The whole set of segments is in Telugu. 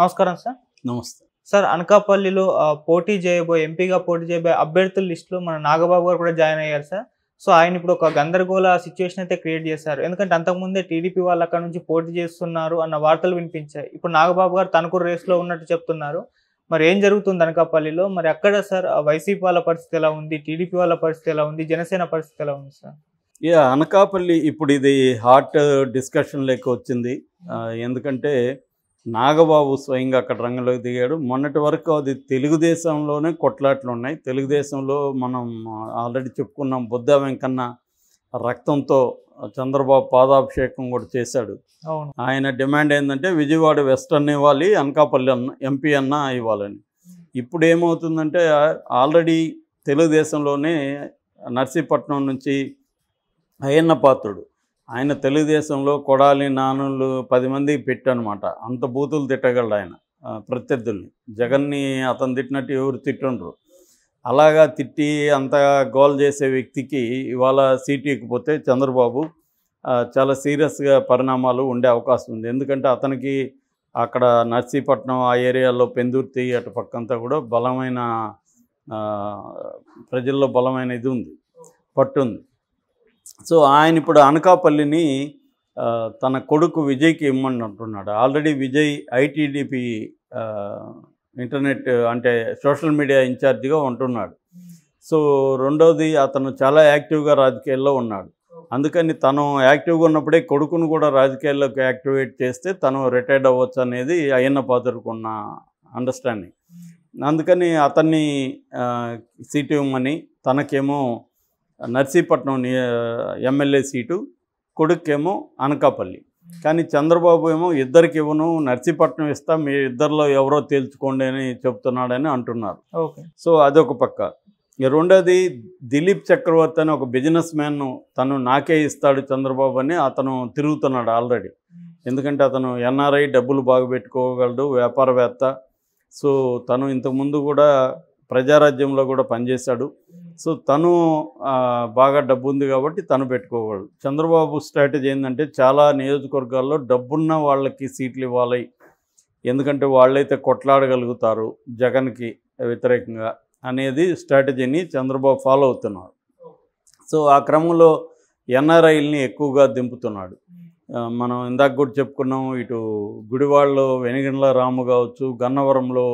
నమస్కారం సార్ నమస్తే సార్ అనకాపల్లిలో పోటీ చేయబోయే ఎంపీగా పోటీ చేయబోయే అభ్యర్థుల లిస్టులో మన నాగబాబు గారు కూడా జాయిన్ అయ్యారు సార్ సో ఆయన ఇప్పుడు ఒక గందరగోళ సిచ్యువేషన్ అయితే క్రియేట్ చేశారు ఎందుకంటే అంతకుముందే టీడీపీ వాళ్ళు అక్కడ నుంచి పోటీ చేస్తున్నారు అన్న వార్తలు వినిపించాయి ఇప్పుడు నాగబాబు గారు తనకు రేస్లో ఉన్నట్టు చెప్తున్నారు మరి ఏం జరుగుతుంది అనకాపల్లిలో మరి అక్కడ సార్ వైసీపీ వాళ్ళ పరిస్థితి ఎలా ఉంది టీడీపీ వాళ్ళ పరిస్థితి ఎలా ఉంది జనసేన పరిస్థితి ఎలా ఉంది సార్ ఇక అనకాపల్లి ఇప్పుడు ఇది హాట్ డిస్కషన్ లెక్క వచ్చింది ఎందుకంటే నాగబాబు స్వయంగా అక్కడ రంగంలోకి దిగాడు మొన్నటి వరకు అది తెలుగుదేశంలోనే కొట్లాట్లు ఉన్నాయి తెలుగుదేశంలో మనం ఆల్రెడీ చెప్పుకున్నాం బుద్ధ వెంకన్న రక్తంతో చంద్రబాబు పాదాభిషేకం కూడా చేశాడు ఆయన డిమాండ్ ఏంటంటే విజయవాడ వెస్టర్న్ ఇవ్వాలి అనకాపల్లి అన్న ఎంపీ అన్న ఇవ్వాలని ఇప్పుడు ఏమవుతుందంటే ఆల్రెడీ తెలుగుదేశంలోనే నర్సీపట్నం నుంచి అయ్యన్న పాత్రుడు ఆయన తెలుగుదేశంలో కొడాలి నానులు పది మంది పెట్టనమాట అంత బూతులు తిట్టగలడు ఆయన ప్రత్యర్థుల్ని జగన్ని అతను తిట్టినట్టు ఎవరు తిట్టుండ్రు అలాగా తిట్టి అంత గోల్ చేసే వ్యక్తికి ఇవాళ సీటు ఎక్కిపోతే చంద్రబాబు చాలా సీరియస్గా పరిణామాలు ఉండే అవకాశం ఉంది ఎందుకంటే అతనికి అక్కడ నర్సీపట్నం ఆ ఏరియాలో పెందుర్తి అటు పక్కంతా కూడా బలమైన ప్రజల్లో బలమైన ఇది ఉంది పట్టుంది సో ఆయన ఇప్పుడు అనకాపల్లిని తన కొడుకు విజయ్కి ఇమ్మని అంటున్నాడు ఆల్రెడీ విజయ్ ఐటీడీపీ ఇంటర్నెట్ అంటే సోషల్ మీడియా ఇన్ఛార్జిగా ఉంటున్నాడు సో రెండవది అతను చాలా యాక్టివ్గా రాజకీయాల్లో ఉన్నాడు అందుకని తను యాక్టివ్గా ఉన్నప్పుడే కొడుకును కూడా రాజకీయాల్లోకి యాక్టివేట్ చేస్తే తను రిటైర్డ్ అవ్వచ్చు అనేది అయ్యన్న పాత్రకున్న అండర్స్టాండింగ్ అందుకని అతన్ని సీట్ ఇమ్మని తనకేమో నర్సీపట్నం ఎమ్మెల్యే సీటు కొడుకేమో అనకాపల్లి కానీ చంద్రబాబు ఏమో ఇద్దరికి ఇవ్వను నర్సీపట్నం ఇస్తా మీ ఇద్దరిలో ఎవరో తేల్చుకోండి అని చెప్తున్నాడని అంటున్నారు సో అదొక పక్క రెండోది దిలీప్ చక్రవర్తి అని ఒక బిజినెస్ మ్యాన్ తను నాకే ఇస్తాడు చంద్రబాబు అని అతను తిరుగుతున్నాడు ఆల్రెడీ ఎందుకంటే అతను ఎన్ఆర్ఐ డబ్బులు బాగా పెట్టుకోగలడు వ్యాపారవేత్త సో తను ఇంతకుముందు కూడా ప్రజారాజ్యంలో కూడా పనిచేశాడు సో తను బాగా డబ్బు ఉంది కాబట్టి తను పెట్టుకోగలడు చంద్రబాబు స్ట్రాటజీ ఏంటంటే చాలా నియోజకవర్గాల్లో డబ్బున్న వాళ్ళకి సీట్లు ఇవ్వాలి ఎందుకంటే వాళ్ళైతే కొట్లాడగలుగుతారు జగన్కి వ్యతిరేకంగా అనేది స్ట్రాటజీని చంద్రబాబు ఫాలో అవుతున్నాడు సో ఆ క్రమంలో ఎన్ఆర్ఐల్ని ఎక్కువగా దింపుతున్నాడు మనం ఇందాక కూడా చెప్పుకున్నాం ఇటు గుడివాడలో వెనిగండ్ల రాము కావచ్చు గన్నవరంలో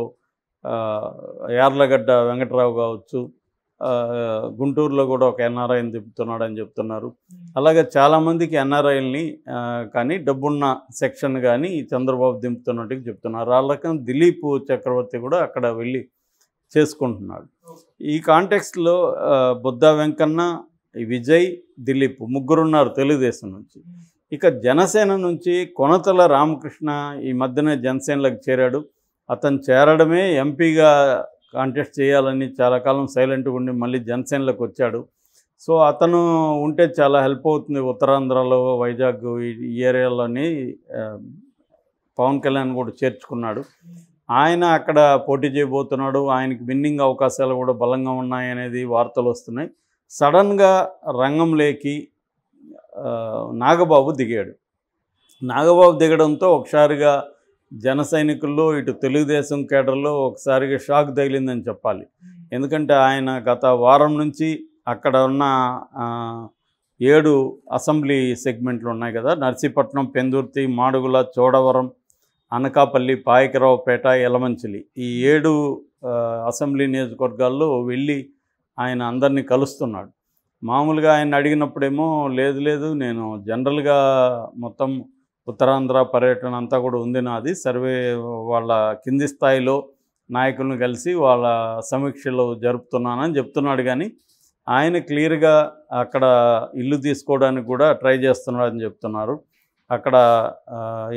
యార్లగడ్డ వెంకటరావు కావచ్చు గుంటూరులో కూడా ఒక ఎన్ఆర్ఐని తిప్పుతున్నాడు అని చెప్తున్నారు అలాగే చాలామందికి ఎన్ఆర్ఐని కానీ డబ్బున్న సెక్షన్ కానీ చంద్రబాబు దింపుతున్నట్టుగా చెప్తున్నారు ఆ రకం దిలీప్ చక్రవర్తి కూడా అక్కడ వెళ్ళి చేసుకుంటున్నాడు ఈ కాంటెక్స్ట్లో బుద్ధ వెంకన్న విజయ్ దిలీప్ ముగ్గురున్నారు తెలుగుదేశం నుంచి ఇక జనసేన నుంచి కొనతల రామకృష్ణ ఈ మధ్యనే జనసేనలకు చేరాడు అతను చేరడమే ఎంపీగా కాంటెస్ట్ చేయాలని చాలా కాలం సైలెంట్గా ఉండి మళ్ళీ జనసేనలోకి వచ్చాడు సో అతను ఉంటే చాలా హెల్ప్ అవుతుంది ఉత్తరాంధ్రలో వైజాగ్ ఈ ఏరియాలోని పవన్ కళ్యాణ్ కూడా చేర్చుకున్నాడు ఆయన అక్కడ పోటీ చేయబోతున్నాడు ఆయనకి విన్నింగ్ అవకాశాలు కూడా బలంగా ఉన్నాయనేది వార్తలు వస్తున్నాయి సడన్గా లేకి నాగబాబు దిగాడు నాగబాబు దిగడంతో ఒకసారిగా జన సైనికుల్లో ఇటు తెలుగుదేశం కేడర్లో ఒకసారిగా షాక్ తగిలిందని చెప్పాలి ఎందుకంటే ఆయన గత వారం నుంచి అక్కడ ఉన్న ఏడు అసెంబ్లీ సెగ్మెంట్లు ఉన్నాయి కదా నర్సీపట్నం పెందుర్తి మాడుగుల చోడవరం అనకాపల్లి పాయకరావుపేట ఎలమంచిలి ఈ ఏడు అసెంబ్లీ నియోజకవర్గాల్లో వెళ్ళి ఆయన అందరినీ కలుస్తున్నాడు మామూలుగా ఆయన అడిగినప్పుడేమో లేదు లేదు నేను జనరల్గా మొత్తం ఉత్తరాంధ్ర పర్యటన అంతా కూడా ఉంది నాది సర్వే వాళ్ళ కింది స్థాయిలో నాయకులను కలిసి వాళ్ళ సమీక్షలు జరుపుతున్నానని చెప్తున్నాడు కానీ ఆయన క్లియర్గా అక్కడ ఇల్లు తీసుకోవడానికి కూడా ట్రై చేస్తున్నాడని చెప్తున్నారు అక్కడ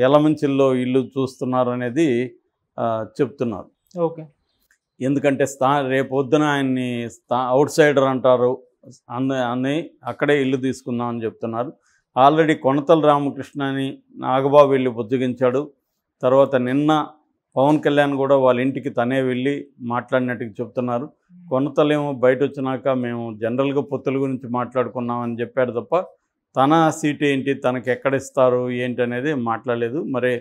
ఎలమంచిల్లో ఇల్లు చూస్తున్నారు అనేది చెప్తున్నారు ఓకే ఎందుకంటే స్థా రేపొద్దున ఆయన్ని స్థా అవుట్ సైడర్ అంటారు అన్ని అక్కడే ఇల్లు తీసుకుందామని చెప్తున్నారు ఆల్రెడీ కొనతల రామకృష్ణ అని నాగబాబు వెళ్ళి బుజ్జగించాడు తర్వాత నిన్న పవన్ కళ్యాణ్ కూడా వాళ్ళ ఇంటికి తనే వెళ్ళి మాట్లాడినట్టు చెప్తున్నారు కొనతలేమో బయట వచ్చినాక మేము జనరల్గా పొత్తుల గురించి మాట్లాడుకున్నామని చెప్పాడు తప్ప తన సీట్ ఏంటి తనకు ఎక్కడ ఇస్తారు ఏంటి అనేది మాట్లాడలేదు మరి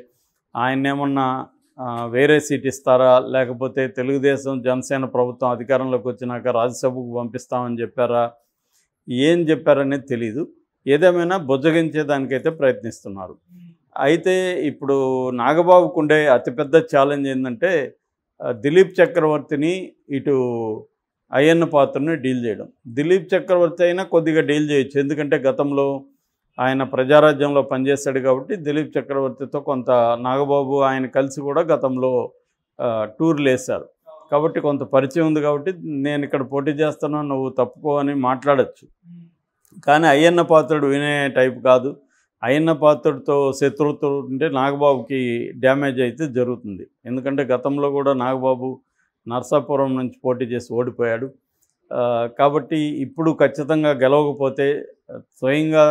ఆయన ఏమన్నా వేరే సీట్ ఇస్తారా లేకపోతే తెలుగుదేశం జనసేన ప్రభుత్వం అధికారంలోకి వచ్చినాక రాజ్యసభకు పంపిస్తామని చెప్పారా ఏం చెప్పారనేది తెలీదు ఏదేమైనా బుజ్జగించేదానికైతే ప్రయత్నిస్తున్నారు అయితే ఇప్పుడు నాగబాబుకు ఉండే అతిపెద్ద ఛాలెంజ్ ఏంటంటే దిలీప్ చక్రవర్తిని ఇటు అయ్యన్న పాత్రని డీల్ చేయడం దిలీప్ చక్రవర్తి అయినా కొద్దిగా డీల్ చేయొచ్చు ఎందుకంటే గతంలో ఆయన ప్రజారాజ్యంలో పనిచేస్తాడు కాబట్టి దిలీప్ చక్రవర్తితో కొంత నాగబాబు ఆయన కలిసి కూడా గతంలో టూర్లు వేశారు కాబట్టి కొంత పరిచయం ఉంది కాబట్టి నేను ఇక్కడ పోటీ చేస్తాను నువ్వు తప్పుకో అని మాట్లాడచ్చు కానీ అయ్యన్న పాత్రుడు వినే టైప్ కాదు అయ్యన్న పాత్రుడితో శత్రువుతో ఉంటే నాగబాబుకి డ్యామేజ్ అయితే జరుగుతుంది ఎందుకంటే గతంలో కూడా నాగబాబు నర్సాపురం నుంచి పోటీ చేసి ఓడిపోయాడు కాబట్టి ఇప్పుడు ఖచ్చితంగా గెలవకపోతే స్వయంగా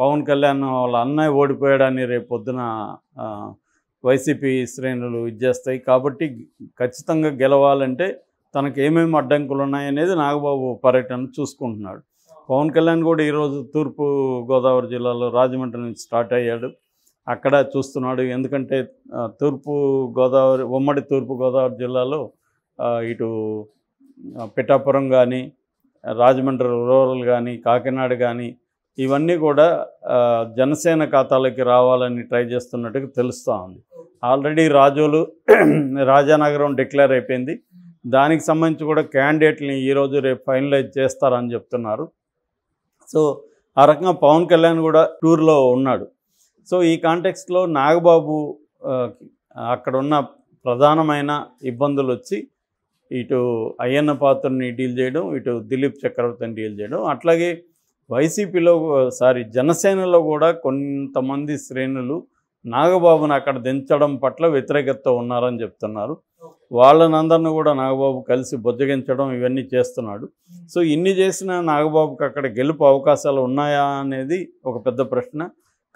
పవన్ కళ్యాణ్ వాళ్ళ అన్నయ్య ఓడిపోయాడని రేపు పొద్దున వైసీపీ శ్రేణులు ఇచ్చేస్తాయి కాబట్టి ఖచ్చితంగా గెలవాలంటే తనకు ఏమేమి అడ్డంకులు ఉన్నాయనేది నాగబాబు పర్యటన చూసుకుంటున్నాడు పవన్ కళ్యాణ్ కూడా ఈరోజు తూర్పు గోదావరి జిల్లాలో రాజమండ్రి నుంచి స్టార్ట్ అయ్యాడు అక్కడ చూస్తున్నాడు ఎందుకంటే తూర్పు గోదావరి ఉమ్మడి తూర్పు గోదావరి జిల్లాలో ఇటు పిఠాపురం కానీ రాజమండ్రి రూరల్ కానీ కాకినాడ కానీ ఇవన్నీ కూడా జనసేన ఖాతాలకి రావాలని ట్రై చేస్తున్నట్టుగా తెలుస్తూ ఉంది ఆల్రెడీ రాజోలు రాజానగరం డిక్లేర్ అయిపోయింది దానికి సంబంధించి కూడా క్యాండిడేట్ని ఈరోజు రేపు ఫైనలైజ్ చేస్తారని చెప్తున్నారు సో ఆ రకంగా పవన్ కళ్యాణ్ కూడా టూర్లో ఉన్నాడు సో ఈ కాంటెక్స్ట్లో నాగబాబు అక్కడున్న ప్రధానమైన ఇబ్బందులు వచ్చి ఇటు అయ్యన్న పాత్రని డీల్ చేయడం ఇటు దిలీప్ చక్రవర్తిని డీల్ చేయడం అట్లాగే వైసీపీలో సారీ జనసేనలో కూడా కొంతమంది శ్రేణులు నాగబాబును అక్కడ దించడం పట్ల వ్యతిరేకత ఉన్నారని చెప్తున్నారు వాళ్ళనందరిని కూడా నాగబాబు కలిసి బొజ్జగించడం ఇవన్నీ చేస్తున్నాడు సో ఇన్ని చేసిన నాగబాబుకి అక్కడ గెలుపు అవకాశాలు ఉన్నాయా అనేది ఒక పెద్ద ప్రశ్న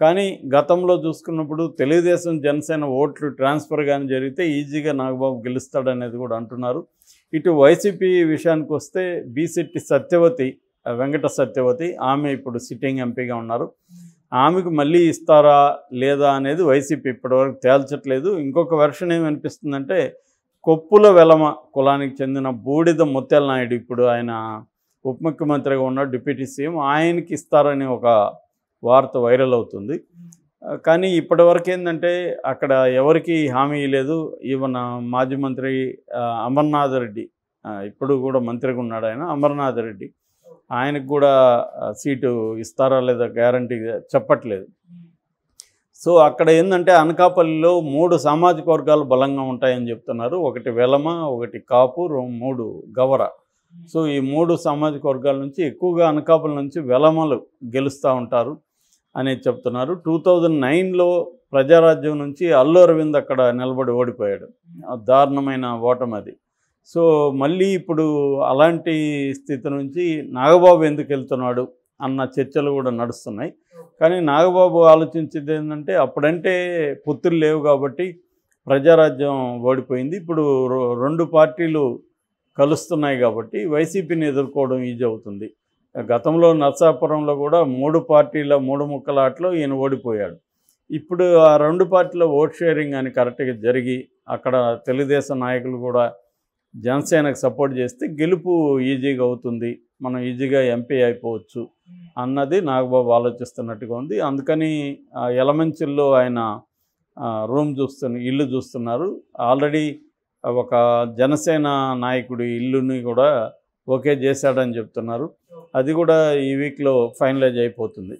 కానీ గతంలో చూసుకున్నప్పుడు తెలుగుదేశం జనసేన ఓట్లు ట్రాన్స్ఫర్ కానీ జరిగితే ఈజీగా నాగబాబు గెలుస్తాడనేది కూడా అంటున్నారు ఇటు వైసీపీ విషయానికి వస్తే బీసెట్టి సత్యవతి వెంకట సత్యవతి ఆమె ఇప్పుడు సిట్టింగ్ ఎంపీగా ఉన్నారు ఆమెకు మళ్ళీ ఇస్తారా లేదా అనేది వైసీపీ ఇప్పటివరకు తేల్చట్లేదు ఇంకొక వెర్షన్ ఏమనిపిస్తుందంటే కొప్పుల వెలమ కులానికి చెందిన బూడిద ముత్యాల నాయుడు ఇప్పుడు ఆయన ఉప ముఖ్యమంత్రిగా ఉన్న డిప్యూటీ సీఎం ఆయనకి ఇస్తారని ఒక వార్త వైరల్ అవుతుంది కానీ ఇప్పటి వరకు ఏంటంటే అక్కడ ఎవరికి హామీ లేదు ఈవెన్ మాజీ మంత్రి అమర్నాథ్ రెడ్డి ఇప్పుడు కూడా మంత్రిగా ఉన్నాడు ఆయన అమర్నాథ్ రెడ్డి ఆయనకు కూడా సీటు ఇస్తారా లేదా గ్యారంటీ చెప్పట్లేదు సో అక్కడ ఏంటంటే అనకాపల్లిలో మూడు సామాజిక వర్గాలు బలంగా ఉంటాయని చెప్తున్నారు ఒకటి వెలమ ఒకటి కాపు మూడు గవర సో ఈ మూడు సామాజిక వర్గాల నుంచి ఎక్కువగా అనకాపల్లి నుంచి వెలమలు గెలుస్తూ ఉంటారు అనేది చెప్తున్నారు టూ థౌజండ్ నైన్లో ప్రజారాజ్యం నుంచి అల్లు అరవింద్ అక్కడ నిలబడి ఓడిపోయాడు దారుణమైన ఓటమి అది సో మళ్ళీ ఇప్పుడు అలాంటి స్థితి నుంచి నాగబాబు ఎందుకు వెళ్తున్నాడు అన్న చర్చలు కూడా నడుస్తున్నాయి కానీ నాగబాబు ఆలోచించేది ఏంటంటే అప్పుడంటే పొత్తులు లేవు కాబట్టి ప్రజారాజ్యం ఓడిపోయింది ఇప్పుడు రెండు పార్టీలు కలుస్తున్నాయి కాబట్టి వైసీపీని ఎదుర్కోవడం ఈజీ అవుతుంది గతంలో నర్సాపురంలో కూడా మూడు పార్టీల మూడు ముక్కలాట్లో ఈయన ఓడిపోయాడు ఇప్పుడు ఆ రెండు పార్టీల ఓట్ షేరింగ్ అని కరెక్ట్గా జరిగి అక్కడ తెలుగుదేశం నాయకులు కూడా జనసేనకు సపోర్ట్ చేస్తే గెలుపు ఈజీగా అవుతుంది మనం ఈజీగా ఎంపీ అయిపోవచ్చు అన్నది నాగబాబు ఆలోచిస్తున్నట్టుగా ఉంది అందుకని ఎలమంచిల్లో ఆయన రూమ్ చూస్తున్న ఇల్లు చూస్తున్నారు ఆల్రెడీ ఒక జనసేన నాయకుడి ఇల్లుని కూడా ఓకే చేశాడని చెప్తున్నారు అది కూడా ఈ వీక్లో ఫైనలైజ్ అయిపోతుంది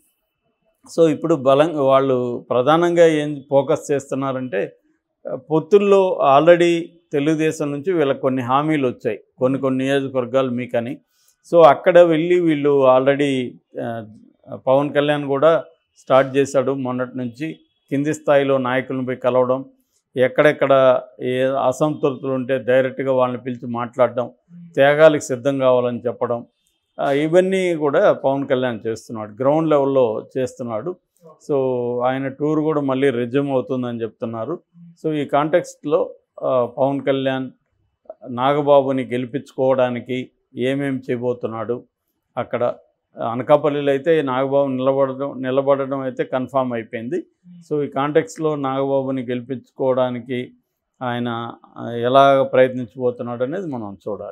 సో ఇప్పుడు బలం వాళ్ళు ప్రధానంగా ఏం ఫోకస్ చేస్తున్నారంటే పొత్తుల్లో ఆల్రెడీ తెలుగుదేశం నుంచి వీళ్ళకి కొన్ని హామీలు వచ్చాయి కొన్ని కొన్ని నియోజకవర్గాలు మీకని సో అక్కడ వెళ్ళి వీళ్ళు ఆల్రెడీ పవన్ కళ్యాణ్ కూడా స్టార్ట్ చేశాడు మొన్నటి నుంచి కింది స్థాయిలో నాయకులను పోయి కలవడం ఎక్కడెక్కడ ఏ అసంతృప్తులు ఉంటే డైరెక్ట్గా వాళ్ళని పిలిచి మాట్లాడడం త్యాగాలకు సిద్ధం కావాలని చెప్పడం ఇవన్నీ కూడా పవన్ కళ్యాణ్ చేస్తున్నాడు గ్రౌండ్ లెవెల్లో చేస్తున్నాడు సో ఆయన టూర్ కూడా మళ్ళీ రెజ్యూమ్ అవుతుందని చెప్తున్నారు సో ఈ కాంటెక్స్ట్లో పవన్ కళ్యాణ్ నాగబాబుని గెలిపించుకోవడానికి ఏమేం చేయబోతున్నాడు అక్కడ అనకాపల్లిలో అయితే నాగబాబు నిలబడడం నిలబడడం అయితే కన్ఫామ్ అయిపోయింది సో ఈ కాంటెక్స్లో నాగబాబుని గెలిపించుకోవడానికి ఆయన ఎలా ప్రయత్నించబోతున్నాడు అనేది మనం చూడాలి